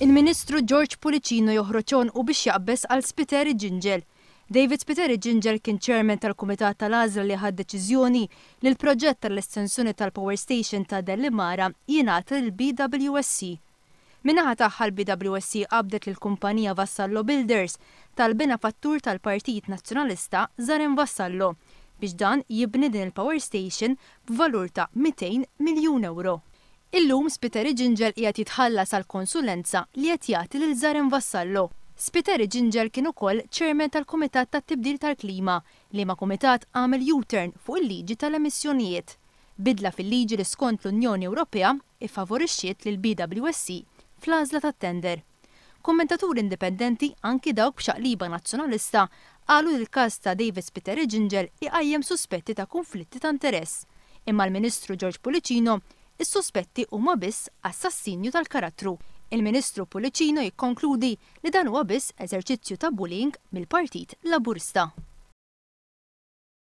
Il-Ministru George Pulicino joħroċon u biex jaqbess għal Spiteri Ġinġel. David Spiteri Ġinġel kien ċermen tal-Kumitat tal-Azra li ħad deċiżjoni li l-proġett tal-estensjoni tal-Power Station ta' Dellimara jingħat il-BWSC. Minnaħa tagħha l-BWSC qabdet l-kumpanija Vassallo Builders tal-bina fattur tal-Partit Nazzjonalista Zarin Vassallo biex dan jibni din il-Power Station b'valur ta' 200 miljun euro. Illum Spiteri Ginger qiegħed jitħallas għal konsulenza li qed jagħti lil Zarin Vassallo. Spiteri Ginger kien ukoll Chairman tal-Kumitat tat-Tibdil tal-Klima li ma' kumitat għamel U-turn fuq il-liġi tal-emissjonijiet. Bidla fil-liġi li skont l-Unjoni Ewropea ifavorixxiet lil BWSC fl-għażla tat-tender. Kommentatur indipendenti anki dawk b'xaqliba nazzjonalista qalu l każ ta' David Spiteri Ginger iqajjem suspetti ta' konflitti ta' interess. Imma l-Ministru George Policino is-suspetti huma biss assassinju tal-karattru. Il-Ministru Policino jikkonkludi li dan huwa biss eżerċizzju ta' bullying mill-Partit Laburista.